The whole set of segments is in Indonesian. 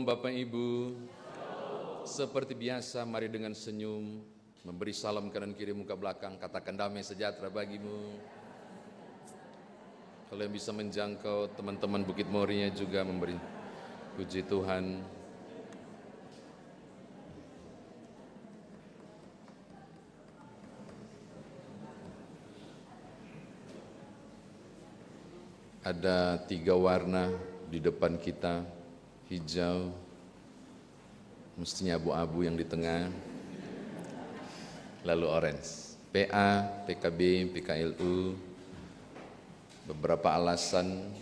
Shalom Bapak Ibu. Seperti biasa mari dengan senyum memberi salam kanan kiri muka belakang katakan damai sejahtera bagimu. Kalau yang bisa menjangkau teman-teman Bukit Morinya juga memberi puji Tuhan. Ada tiga warna di depan kita hijau, mestinya abu-abu yang di tengah, lalu orange. PA, PKB, PKLU, beberapa alasan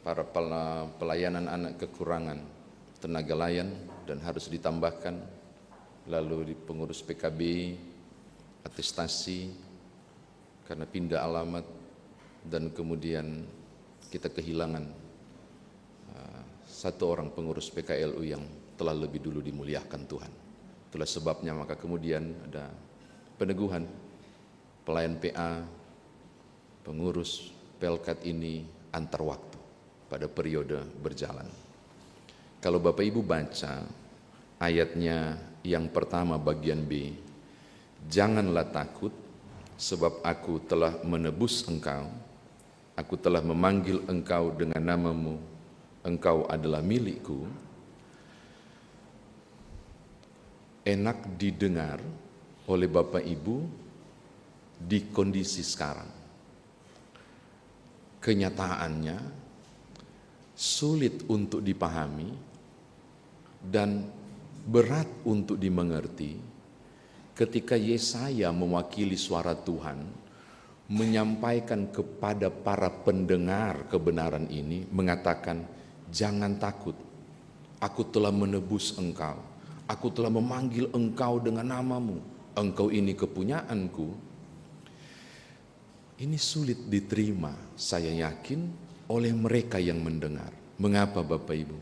para pelayanan anak kekurangan, tenaga layan dan harus ditambahkan, lalu di pengurus PKB, atestasi, karena pindah alamat, dan kemudian kita kehilangan satu orang pengurus PKLU yang telah lebih dulu dimuliakan Tuhan. Itulah sebabnya maka kemudian ada peneguhan pelayan PA, pengurus Pelkat ini antar waktu pada periode berjalan. Kalau Bapak Ibu baca ayatnya yang pertama bagian B, janganlah takut sebab aku telah menebus engkau, aku telah memanggil engkau dengan namamu, engkau adalah milikku, enak didengar oleh Bapak Ibu di kondisi sekarang. Kenyataannya sulit untuk dipahami dan berat untuk dimengerti ketika Yesaya mewakili suara Tuhan menyampaikan kepada para pendengar kebenaran ini mengatakan Jangan takut, aku telah menebus engkau. Aku telah memanggil engkau dengan namamu. Engkau ini kepunyaanku. Ini sulit diterima, saya yakin, oleh mereka yang mendengar. Mengapa Bapak Ibu?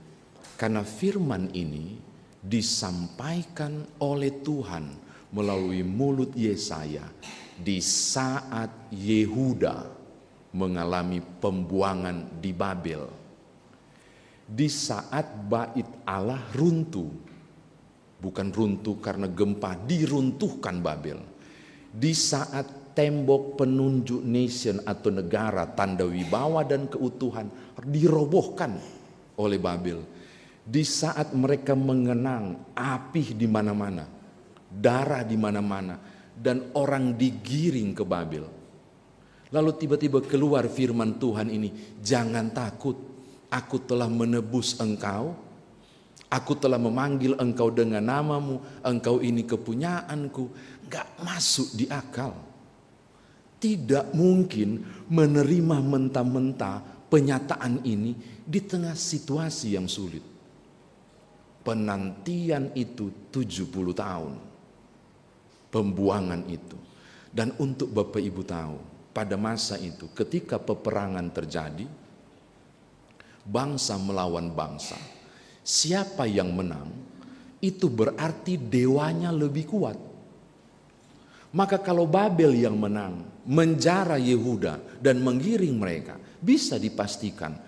Karena firman ini disampaikan oleh Tuhan melalui mulut Yesaya di saat Yehuda mengalami pembuangan di Babel di saat bait Allah runtuh. Bukan runtuh karena gempa, diruntuhkan Babel. Di saat tembok penunjuk nation atau negara tanda wibawa dan keutuhan dirobohkan oleh Babel. Di saat mereka mengenang api di mana-mana, darah di mana-mana, dan orang digiring ke Babel. Lalu tiba-tiba keluar firman Tuhan ini, jangan takut aku telah menebus engkau, aku telah memanggil engkau dengan namamu, engkau ini kepunyaanku, gak masuk di akal. Tidak mungkin menerima mentah-mentah penyataan ini di tengah situasi yang sulit. Penantian itu 70 tahun. Pembuangan itu. Dan untuk Bapak Ibu tahu, pada masa itu ketika peperangan terjadi, bangsa melawan bangsa. Siapa yang menang, itu berarti dewanya lebih kuat. Maka kalau Babel yang menang, menjara Yehuda dan menggiring mereka, bisa dipastikan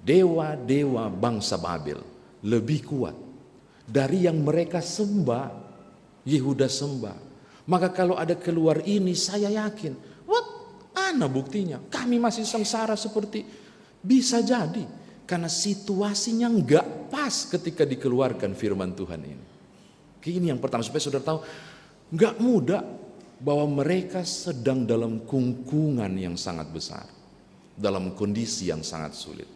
dewa-dewa bangsa Babel lebih kuat dari yang mereka sembah, Yehuda sembah. Maka kalau ada keluar ini saya yakin, wah, ana buktinya. Kami masih sengsara seperti bisa jadi karena situasinya nggak pas ketika dikeluarkan firman Tuhan ini. Ini yang pertama supaya saudara tahu nggak mudah bahwa mereka sedang dalam kungkungan yang sangat besar, dalam kondisi yang sangat sulit.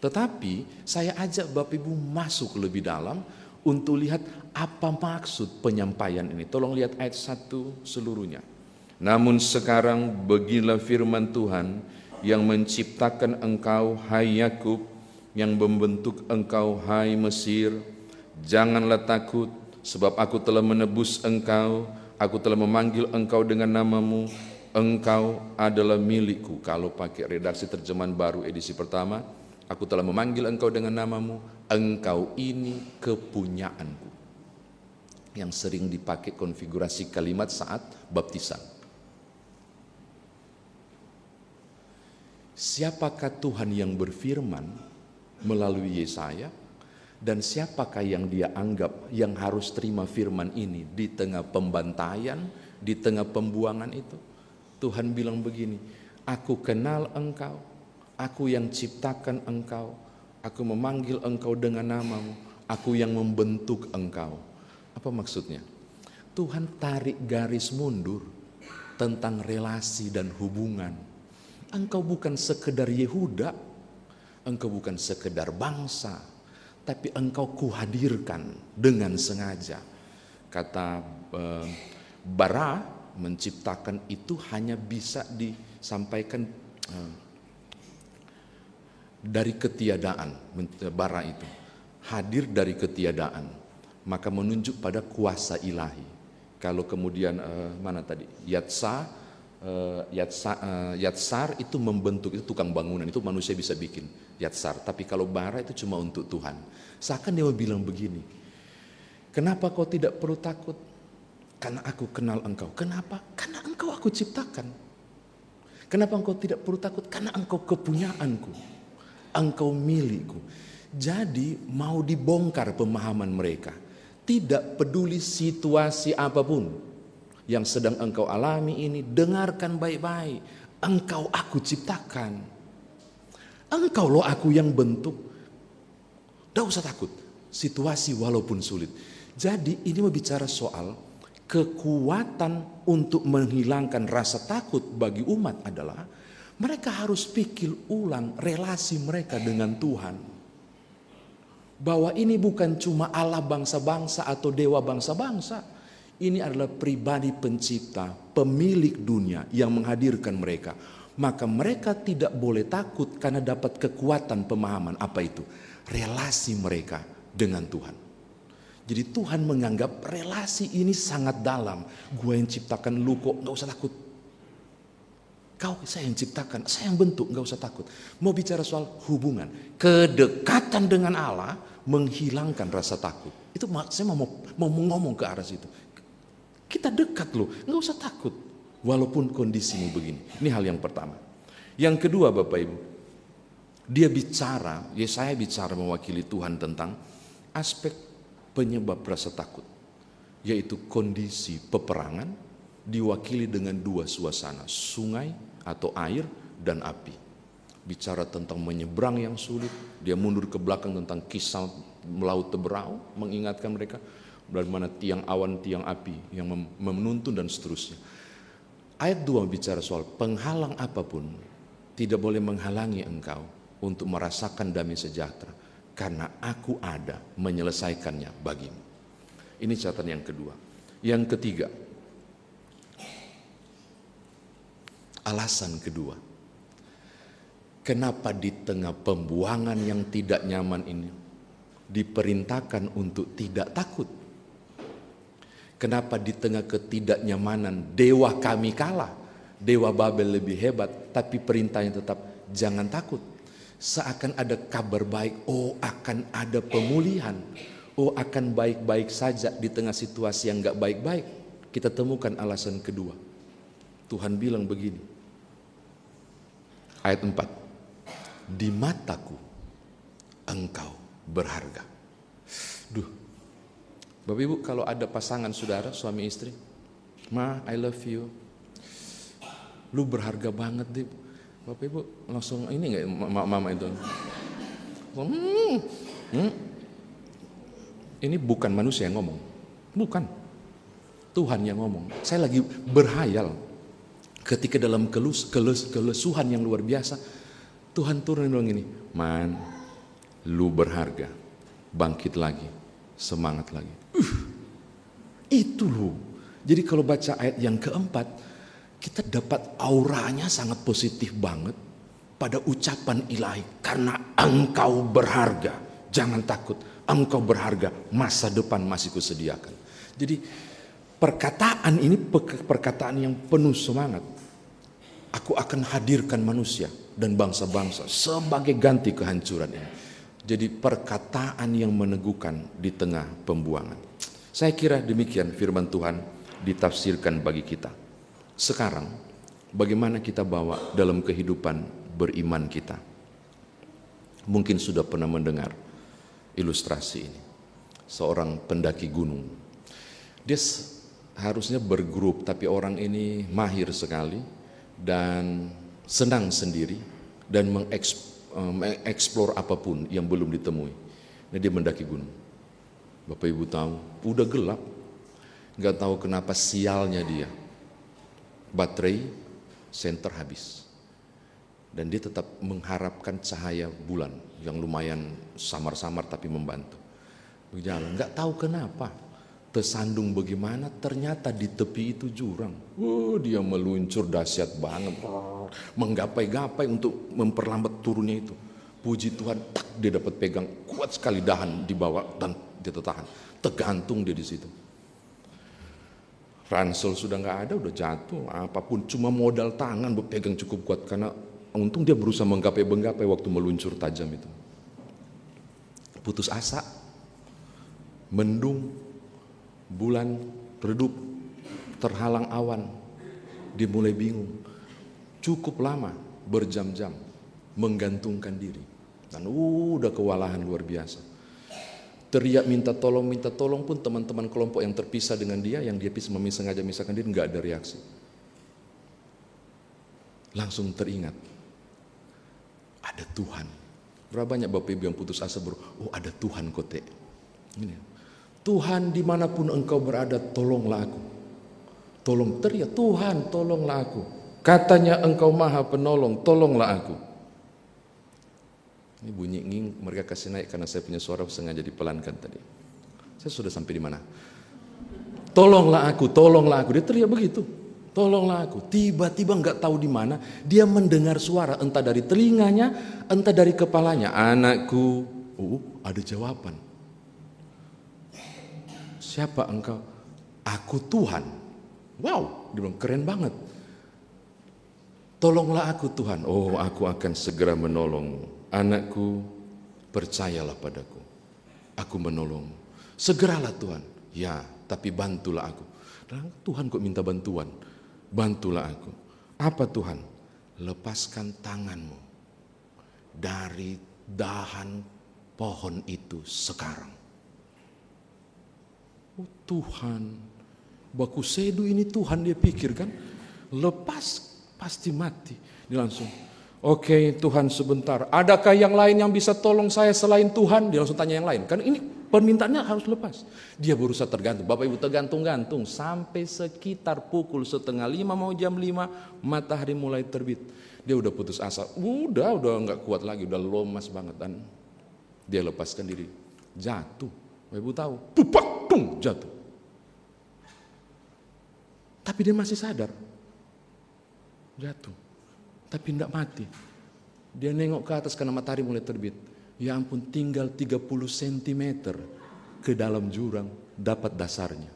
Tetapi saya ajak Bapak Ibu masuk lebih dalam untuk lihat apa maksud penyampaian ini. Tolong lihat ayat 1 seluruhnya. Namun sekarang beginilah firman Tuhan yang menciptakan engkau hai Yakub, yang membentuk engkau hai Mesir. Janganlah takut, sebab aku telah menebus engkau, aku telah memanggil engkau dengan namamu, engkau adalah milikku. Kalau pakai redaksi terjemahan baru edisi pertama, aku telah memanggil engkau dengan namamu, engkau ini kepunyaanku. Yang sering dipakai konfigurasi kalimat saat baptisan siapakah Tuhan yang berfirman melalui Yesaya dan siapakah yang dia anggap yang harus terima firman ini di tengah pembantaian, di tengah pembuangan itu. Tuhan bilang begini, aku kenal engkau, aku yang ciptakan engkau, aku memanggil engkau dengan namamu, aku yang membentuk engkau. Apa maksudnya? Tuhan tarik garis mundur tentang relasi dan hubungan Engkau bukan sekedar Yehuda, engkau bukan sekedar bangsa, tapi engkau kuhadirkan dengan sengaja. Kata eh, Bara menciptakan itu hanya bisa disampaikan eh, dari ketiadaan Bara itu. Hadir dari ketiadaan, maka menunjuk pada kuasa ilahi. Kalau kemudian eh, mana tadi? Yatsa Eh, yatsar, eh, itu membentuk itu tukang bangunan itu manusia bisa bikin yatsar tapi kalau bara itu cuma untuk Tuhan seakan dia bilang begini kenapa kau tidak perlu takut karena aku kenal engkau kenapa karena engkau aku ciptakan kenapa engkau tidak perlu takut karena engkau kepunyaanku engkau milikku jadi mau dibongkar pemahaman mereka tidak peduli situasi apapun yang sedang engkau alami ini, dengarkan baik-baik. Engkau aku ciptakan. Engkau loh aku yang bentuk. Tidak usah takut. Situasi walaupun sulit. Jadi ini membicara soal kekuatan untuk menghilangkan rasa takut bagi umat adalah mereka harus pikir ulang relasi mereka dengan Tuhan bahwa ini bukan cuma Allah bangsa-bangsa atau dewa bangsa-bangsa. Ini adalah pribadi pencipta, pemilik dunia yang menghadirkan mereka. Maka mereka tidak boleh takut karena dapat kekuatan pemahaman apa itu. Relasi mereka dengan Tuhan. Jadi Tuhan menganggap relasi ini sangat dalam. Gue yang ciptakan lu kok, gak usah takut. Kau saya yang ciptakan, saya yang bentuk, gak usah takut. Mau bicara soal hubungan, kedekatan dengan Allah menghilangkan rasa takut. Itu saya mau mau ngomong ke arah situ. Kita dekat loh, nggak usah takut. Walaupun kondisimu begini. Ini hal yang pertama. Yang kedua Bapak Ibu, dia bicara, ya saya bicara mewakili Tuhan tentang aspek penyebab rasa takut. Yaitu kondisi peperangan diwakili dengan dua suasana, sungai atau air dan api bicara tentang menyeberang yang sulit, dia mundur ke belakang tentang kisah melaut teberau, mengingatkan mereka bagaimana tiang awan, tiang api yang menuntun dan seterusnya. Ayat 2 bicara soal penghalang apapun tidak boleh menghalangi engkau untuk merasakan damai sejahtera karena aku ada menyelesaikannya bagimu. Ini catatan yang kedua. Yang ketiga, alasan kedua. Kenapa di tengah pembuangan yang tidak nyaman ini diperintahkan untuk tidak takut? Kenapa di tengah ketidaknyamanan dewa kami kalah? Dewa Babel lebih hebat, tapi perintahnya tetap jangan takut. Seakan ada kabar baik, oh akan ada pemulihan. Oh akan baik-baik saja di tengah situasi yang gak baik-baik. Kita temukan alasan kedua. Tuhan bilang begini. Ayat 4. Di mataku engkau berharga. Duh, Bapak Ibu kalau ada pasangan saudara suami istri, "Ma, I love you." Lu berharga banget deh. Bapak Ibu langsung ini enggak ya, mama itu. Hmm, hmm. Ini bukan manusia yang ngomong. Bukan. Tuhan yang ngomong. Saya lagi berhayal ketika dalam kelus, kelus kelesuhan yang luar biasa Tuhan turun dong ini, "Man, lu berharga. Bangkit lagi." semangat lagi. Uh, itu loh. Jadi kalau baca ayat yang keempat, kita dapat auranya sangat positif banget pada ucapan ilahi. Karena engkau berharga, jangan takut. Engkau berharga, masa depan masih kusediakan. Jadi perkataan ini perkataan yang penuh semangat. Aku akan hadirkan manusia dan bangsa-bangsa sebagai ganti kehancuran ini jadi perkataan yang meneguhkan di tengah pembuangan. Saya kira demikian firman Tuhan ditafsirkan bagi kita. Sekarang, bagaimana kita bawa dalam kehidupan beriman kita? Mungkin sudah pernah mendengar ilustrasi ini. Seorang pendaki gunung. Dia harusnya bergrup, tapi orang ini mahir sekali dan senang sendiri dan mengekspor mengeksplor um, apapun yang belum ditemui. Nah dia mendaki gunung. Bapak Ibu tahu, udah gelap. Gak tahu kenapa sialnya dia. Baterai senter habis. Dan dia tetap mengharapkan cahaya bulan yang lumayan samar-samar tapi membantu. Berjalan, nggak tahu kenapa tersandung bagaimana ternyata di tepi itu jurang. Oh, dia meluncur dahsyat banget, menggapai-gapai untuk memperlambat turunnya itu. Puji Tuhan, tak dia dapat pegang kuat sekali dahan di bawah dan dia tertahan. Tergantung dia di situ. Ransel sudah nggak ada, udah jatuh. Apapun cuma modal tangan berpegang cukup kuat karena untung dia berusaha menggapai-menggapai waktu meluncur tajam itu. Putus asa, mendung, bulan redup, terhalang awan, dimulai bingung. Cukup lama, berjam-jam, menggantungkan diri. Dan uh, udah kewalahan luar biasa. Teriak minta tolong, minta tolong pun teman-teman kelompok yang terpisah dengan dia, yang dia memisah sengaja misalkan diri, nggak ada reaksi. Langsung teringat, ada Tuhan. Berapa banyak Bapak Ibu yang putus asa bro, oh ada Tuhan kote. Ini Tuhan dimanapun engkau berada tolonglah aku. Tolong teriak Tuhan tolonglah aku. Katanya engkau maha penolong tolonglah aku. Ini bunyi nging mereka kasih naik karena saya punya suara sengaja dipelankan tadi. Saya sudah sampai di mana? Tolonglah aku, tolonglah aku. Dia teriak begitu. Tolonglah aku. Tiba-tiba nggak tahu di mana dia mendengar suara entah dari telinganya, entah dari kepalanya. Anakku, uh, ada jawaban siapa engkau? Aku Tuhan. Wow, dia bilang keren banget. Tolonglah aku Tuhan. Oh, aku akan segera menolongmu. Anakku, percayalah padaku. Aku menolongmu. Segeralah Tuhan. Ya, tapi bantulah aku. Dan Tuhan kok minta bantuan? Bantulah aku. Apa Tuhan? Lepaskan tanganmu dari dahan pohon itu sekarang. Oh Tuhan, baku sedu ini Tuhan dia pikirkan. Lepas pasti mati. Dia langsung, oke okay, Tuhan sebentar. Adakah yang lain yang bisa tolong saya selain Tuhan? Dia langsung tanya yang lain. Kan ini permintaannya harus lepas. Dia berusaha tergantung. Bapak Ibu tergantung-gantung. Sampai sekitar pukul setengah lima mau jam lima, matahari mulai terbit. Dia udah putus asa. Udah, udah nggak kuat lagi. Udah lomas banget. Dan dia lepaskan diri. Jatuh. Bapak Ibu tahu. Pupak! tung jatuh. Tapi dia masih sadar. Jatuh. Tapi tidak mati. Dia nengok ke atas karena matahari mulai terbit. Ya ampun tinggal 30 cm ke dalam jurang dapat dasarnya.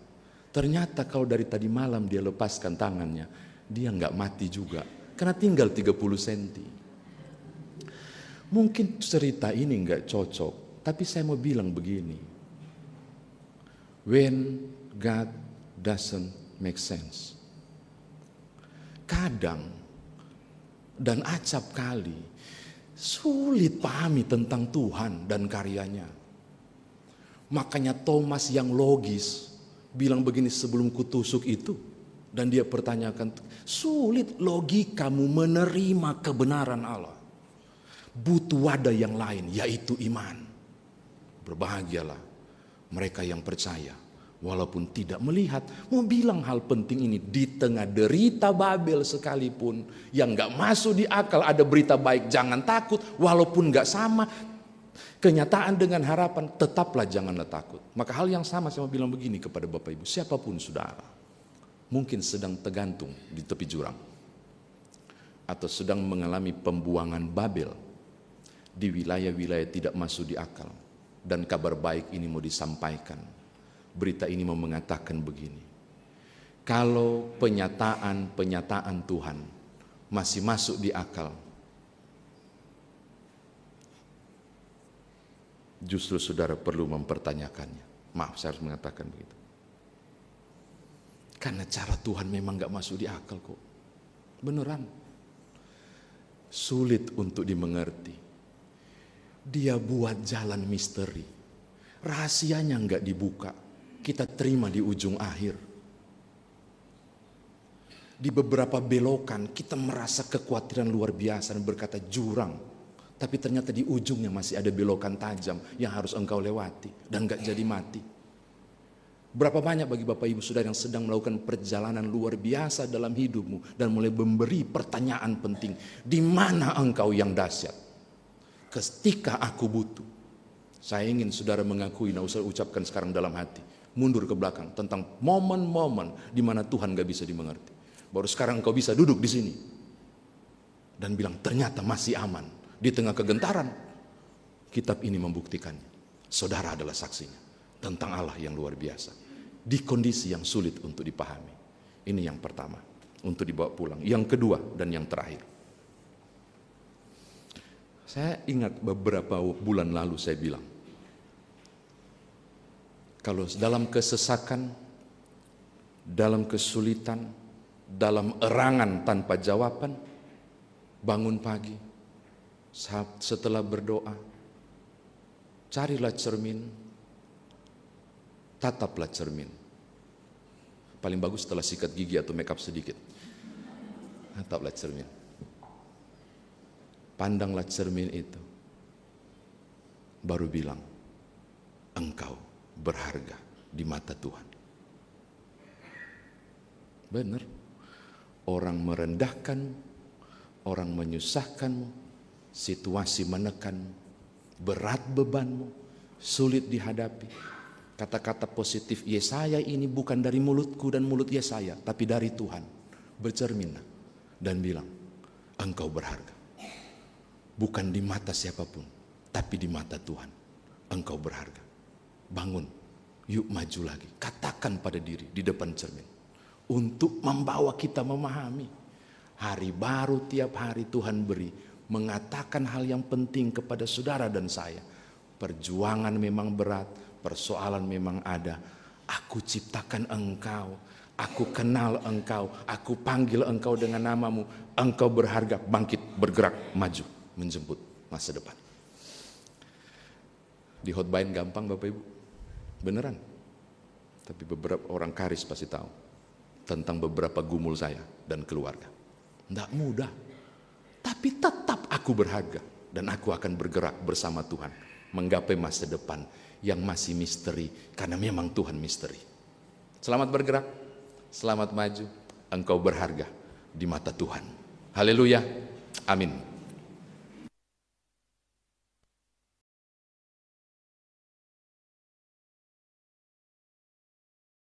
Ternyata kalau dari tadi malam dia lepaskan tangannya, dia nggak mati juga. Karena tinggal 30 cm. Mungkin cerita ini nggak cocok, tapi saya mau bilang begini when God doesn't make sense. Kadang dan acap kali sulit pahami tentang Tuhan dan karyanya. Makanya Thomas yang logis bilang begini sebelum kutusuk itu. Dan dia pertanyakan, sulit logi kamu menerima kebenaran Allah. Butuh wadah yang lain, yaitu iman. Berbahagialah mereka yang percaya walaupun tidak melihat mau bilang hal penting ini di tengah derita Babel sekalipun yang gak masuk di akal ada berita baik jangan takut walaupun gak sama kenyataan dengan harapan tetaplah janganlah takut maka hal yang sama saya mau bilang begini kepada Bapak Ibu siapapun saudara mungkin sedang tergantung di tepi jurang atau sedang mengalami pembuangan Babel di wilayah-wilayah tidak masuk di akal dan kabar baik ini mau disampaikan. Berita ini mau mengatakan begini. Kalau penyataan-penyataan Tuhan masih masuk di akal, justru saudara perlu mempertanyakannya. Maaf, saya harus mengatakan begitu. Karena cara Tuhan memang gak masuk di akal kok. Beneran. Sulit untuk dimengerti. Dia buat jalan misteri. Rahasianya nggak dibuka. Kita terima di ujung akhir. Di beberapa belokan kita merasa kekhawatiran luar biasa dan berkata jurang. Tapi ternyata di ujungnya masih ada belokan tajam yang harus engkau lewati dan nggak jadi mati. Berapa banyak bagi Bapak Ibu Saudara yang sedang melakukan perjalanan luar biasa dalam hidupmu dan mulai memberi pertanyaan penting, di mana engkau yang dahsyat? ketika aku butuh. Saya ingin saudara mengakui, nah usah ucapkan sekarang dalam hati. Mundur ke belakang tentang momen-momen di mana Tuhan gak bisa dimengerti. Baru sekarang kau bisa duduk di sini. Dan bilang ternyata masih aman. Di tengah kegentaran. Kitab ini membuktikannya. Saudara adalah saksinya. Tentang Allah yang luar biasa. Di kondisi yang sulit untuk dipahami. Ini yang pertama. Untuk dibawa pulang. Yang kedua dan yang terakhir saya ingat beberapa bulan lalu saya bilang, kalau dalam kesesakan, dalam kesulitan, dalam erangan tanpa jawaban, bangun pagi, saat setelah berdoa, carilah cermin, tataplah cermin. Paling bagus setelah sikat gigi atau makeup sedikit. Tataplah cermin Pandanglah cermin itu. Baru bilang, engkau berharga di mata Tuhan. Benar. Orang merendahkan, orang menyusahkanmu, situasi menekanmu, berat bebanmu, sulit dihadapi. Kata-kata positif Yesaya iya, ini bukan dari mulutku dan mulut Yesaya, tapi dari Tuhan. Bercerminlah dan bilang, engkau berharga bukan di mata siapapun, tapi di mata Tuhan. Engkau berharga. Bangun, yuk maju lagi. Katakan pada diri di depan cermin. Untuk membawa kita memahami. Hari baru tiap hari Tuhan beri mengatakan hal yang penting kepada saudara dan saya. Perjuangan memang berat, persoalan memang ada. Aku ciptakan engkau, aku kenal engkau, aku panggil engkau dengan namamu. Engkau berharga, bangkit, bergerak, maju menjemput masa depan. Di hotbain gampang Bapak Ibu, beneran. Tapi beberapa orang karis pasti tahu tentang beberapa gumul saya dan keluarga. Tidak mudah, tapi tetap aku berharga dan aku akan bergerak bersama Tuhan menggapai masa depan yang masih misteri karena memang Tuhan misteri. Selamat bergerak, selamat maju, engkau berharga di mata Tuhan. Haleluya. Amin.